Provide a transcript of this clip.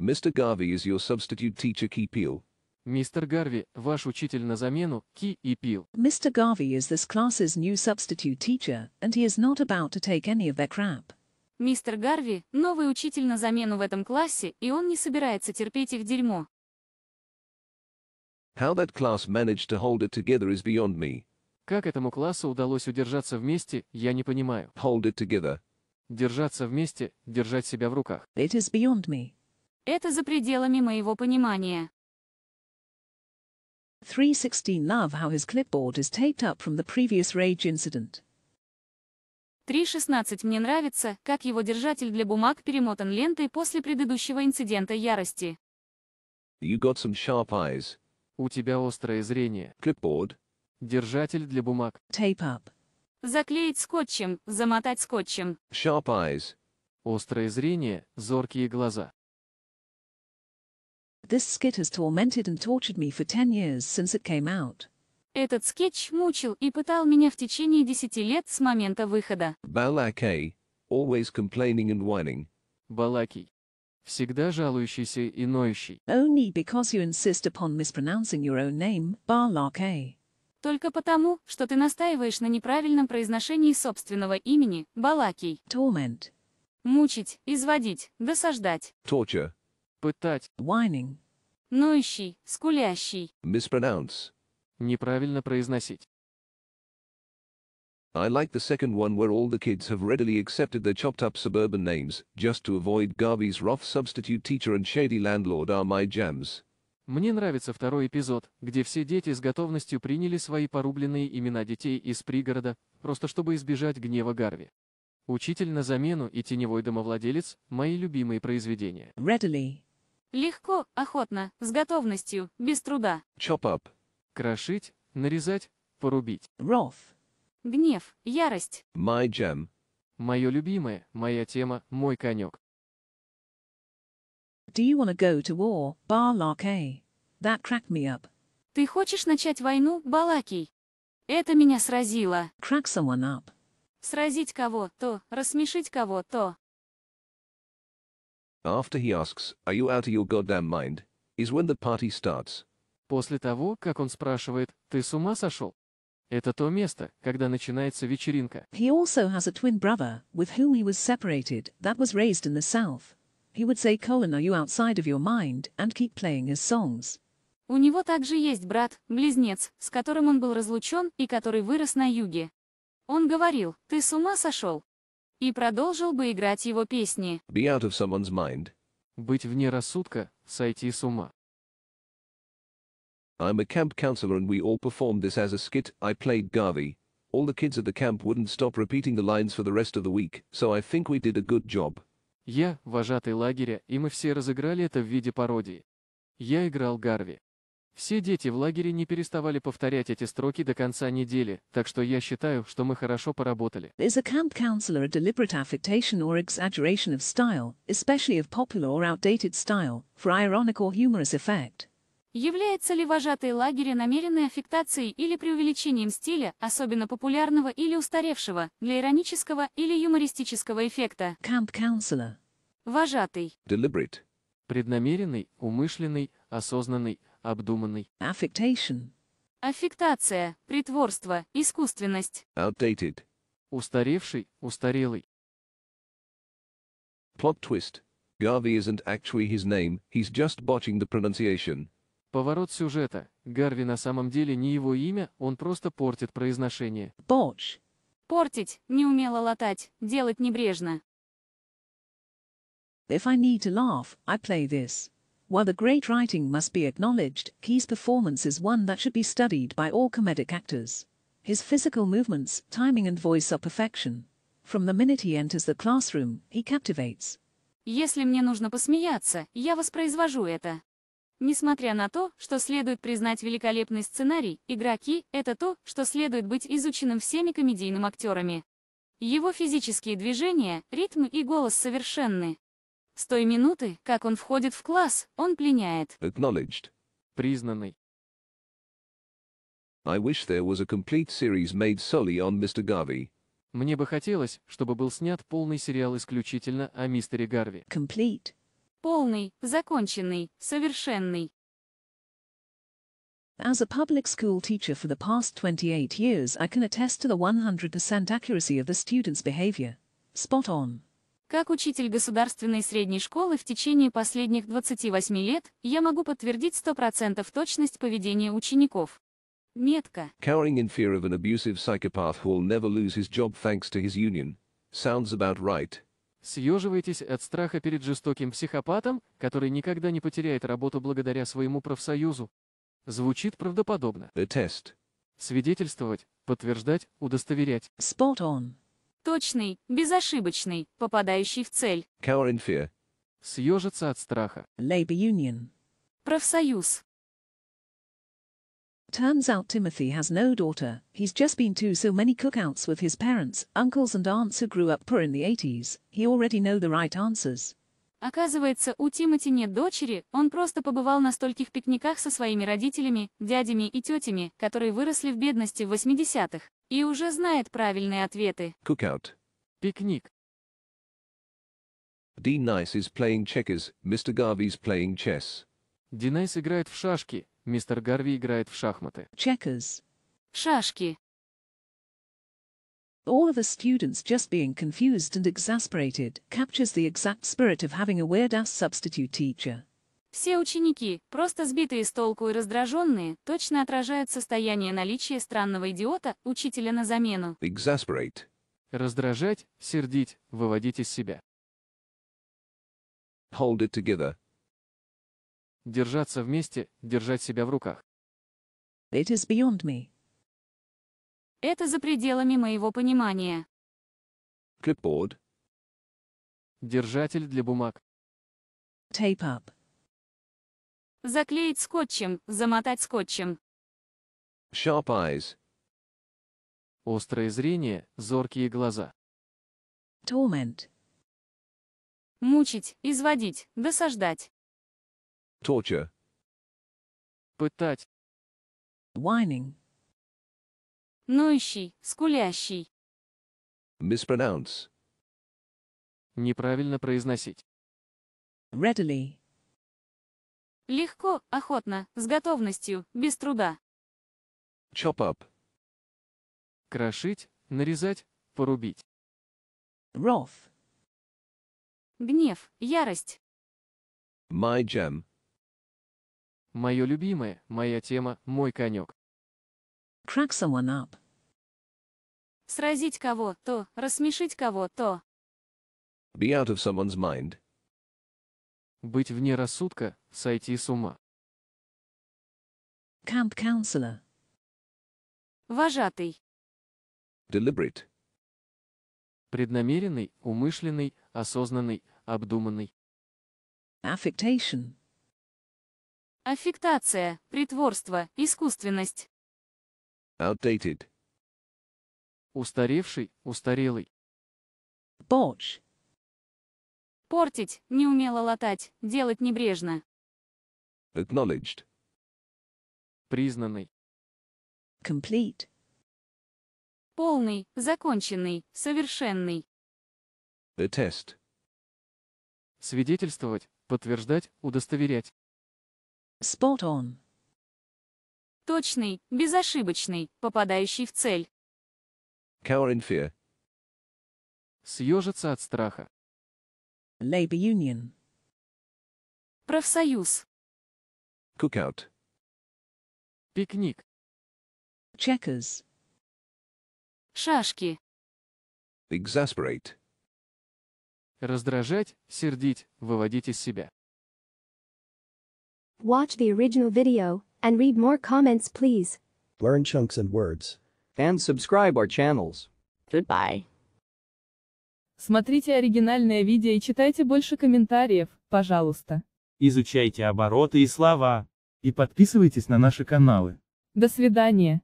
Mr. Garvey is your substitute teacher Key Peel. Mr. Garvey, ваш учитель на замену, Ки и Пил. Mr. Garvey is this class's new substitute teacher, and he is not about to take any of their crap. Мистер Гарви – новый учитель на замену в этом классе, и он не собирается терпеть их дерьмо. How that class managed to hold it together is beyond me. Как этому классу удалось удержаться вместе, я не понимаю. Hold it together. Держаться вместе, держать себя в руках. It is beyond me. Это за пределами моего понимания. 316 Love how his clipboard is taped up from the previous rage incident. 3.16 Мне нравится, как его держатель для бумаг перемотан лентой после предыдущего инцидента ярости. You got some sharp eyes. У тебя острое зрение. Clipboard. Держатель для бумаг. Tape up. Заклеить скотчем, замотать скотчем. Sharp eyes. Острое зрение, зоркие глаза. This skit has tormented and tortured me for 10 years since it came out. Этот скетч мучил и пытал меня в течение 10 лет с момента выхода. Балакей, always complaining and whining. Балакий. Всегда жалующийся и ноющий. Only because you insist upon mispronouncing your own name, Балакей. Только потому, что ты настаиваешь на неправильном произношении собственного имени, Балакей. Torment. Мучить, изводить, досаждать. Torture. Пытать. Whining. Ноющий, скулящий. Mispronounce. Неправильно произносить. I like the second one where all the kids have readily accepted their chopped up suburban names, just to avoid Garvey's rough substitute teacher and shady landlord are my jams. Мне нравится второй эпизод, где все дети с готовностью приняли свои порубленные имена детей из пригорода, просто чтобы избежать гнева Гарви. Учитель на замену и теневой домовладелец – мои любимые произведения. Readily. Легко, охотно, с готовностью, без труда. Chop up. Крошить, нарезать, порубить. Wrath. Гнев, ярость. My gem. Мое любимое, моя тема, мой конек. Do you wanna go to war, Balakay? That cracked me up. Ты хочешь начать войну, Балакий? Это меня сразило. Crack someone up. Сразить кого-то, рассмешить кого-то. After he asks, are you out of your goddamn mind, is when the party starts. После того, как он спрашивает, ты с ума сошел? Это то место, когда начинается вечеринка. He also has a twin brother, with whom he was separated, that was raised in the south. He would say Colin are you outside of your mind, and keep playing his songs. У него также есть брат, близнец, с которым он был разлучен и который вырос на юге. Он говорил, ты с ума сошел? и продолжил бы играть его песни. Be out of someone's mind. Быть вне рассудка, сойти с ума. I'm a camp counselor and we all performed this as a skit. I played Garvey. All the kids at the camp wouldn't stop repeating the lines for the rest of the week, so I think we did a good job. Я, вожатый лагеря, и мы все разыграли это в виде пародии. Я играл Гарви. Все дети в лагере не переставали повторять эти строки до конца недели, так что я считаю, что мы хорошо поработали. Is a camp counselor a deliberate affectation or exaggeration of style, especially of popular or outdated style, for ironic or humorous effect? Является ли вожатый лагеря намеренной аффектацией или преувеличением стиля, особенно популярного или устаревшего, для иронического или юмористического эффекта? Camp counselor. Вожатый. Deliberate. Преднамеренный, умышленный, осознанный, обдуманный. Affectation. Аффектация, притворство, искусственность. Outdated. Устаревший, устарелый. Plot twist. Garvey isn't actually his name, he's just botching the pronunciation. Поворот сюжета. Гарви на самом деле не его имя, он просто портит произношение. Botch. Портить, неумело латать, делать небрежно. If I need to laugh, I play this. While the great writing must be acknowledged, Key's performance is one that should be studied by all comedic actors. His physical movements, timing and voice are perfection. From the minute he enters the classroom, he captivates. Если мне нужно посмеяться, я воспроизвожу это. Несмотря на то, что следует признать великолепный сценарий, игроки — это то, что следует быть изученным всеми комедийными актерами. Его физические движения, ритм и голос совершенны. С той минуты, как он входит в класс, он пленяет. Acknowledged. Признанный. I wish there was a complete series made solely on Mr. Garvey. Мне бы хотелось, чтобы был снят полный сериал исключительно о мистере Гарви. Complete. Полный, законченный, совершенный. As a public school teacher for the past 28 years, I can attest to the 100% accuracy of the students' behavior. Spot on. Как учитель государственной средней школы в течение последних 28 лет, я могу подтвердить 100% точность поведения учеников. Метка. Cowering in fear of an abusive psychopath who'll never lose his job thanks to his union. Sounds about right. Съеживаетесь от страха перед жестоким психопатом, который никогда не потеряет работу благодаря своему профсоюзу. Звучит правдоподобно. The Свидетельствовать, подтверждать, удостоверять. Spot on. Точный, безошибочный, попадающий в цель. Cower in fear. Съежиться от страха. Labor union. Профсоюз. Turns out Timothy has no daughter. He's just been to so many cookouts with his parents, uncles and aunts who grew up poor in the 80s. He already know the right answers. Оказывается, у Тимати нет дочери, он просто побывал на стольких пикниках со своими родителями, дядями и тетями, которые выросли в бедности в 80-х, и уже знает правильные ответы. Cookout. Пикник. Dean Nice is playing checkers, Mr. Garvey is playing chess. Динайс играет в шашки, мистер Гарви играет в шахматы. Checkers. Шашки or the students just being confused and exasperated, captures the exact spirit of having a weird-ass substitute teacher. Все ученики, просто сбитые с толку и раздраженные, точно отражают состояние наличия странного идиота, учителя на замену. Exasperate. Раздражать, сердить, выводить из себя. Hold it together. Держаться вместе, держать себя в руках. It is beyond me. Это за пределами моего понимания. Clipboard. Держатель для бумаг. Tape up. Заклеить скотчем, замотать скотчем. Sharp eyes. Острое зрение, зоркие глаза. Torment. Мучить, изводить, досаждать. Torture. Пытать. Whining ноющий, скулящий. Mispronounce. Неправильно произносить. Readily. Легко, охотно, с готовностью, без труда. Chop up. Крошить, нарезать, порубить. Wrath. Гнев, ярость. My jam, Мое любимое, моя тема, мой конек crack someone up. Сразить кого-то, рассмешить кого-то. Be out of someone's mind. Быть вне рассудка, сойти с ума. Camp counselor. Вожатый. Deliberate. Преднамеренный, умышленный, осознанный, обдуманный. Affectation. Аффектация, притворство, искусственность outdated. Устаревший, устарелый. Botch. Портить, неумело латать, делать небрежно. Acknowledged. Признанный. Complete. Полный, законченный, совершенный. Attest. Свидетельствовать, подтверждать, удостоверять. Spot on точный, безошибочный, попадающий в цель. Cower in fear. Съежиться от страха. Labor Union. Профсоюз. Cookout. Пикник. Checkers. Шашки. Exasperate. Раздражать, сердить, выводить из себя. Watch the original video And read more comments please. Learn chunks and words. And subscribe our channels. Goodbye. Смотрите оригинальное видео и читайте больше комментариев, пожалуйста. Изучайте обороты и слова. И подписывайтесь на наши каналы. До свидания.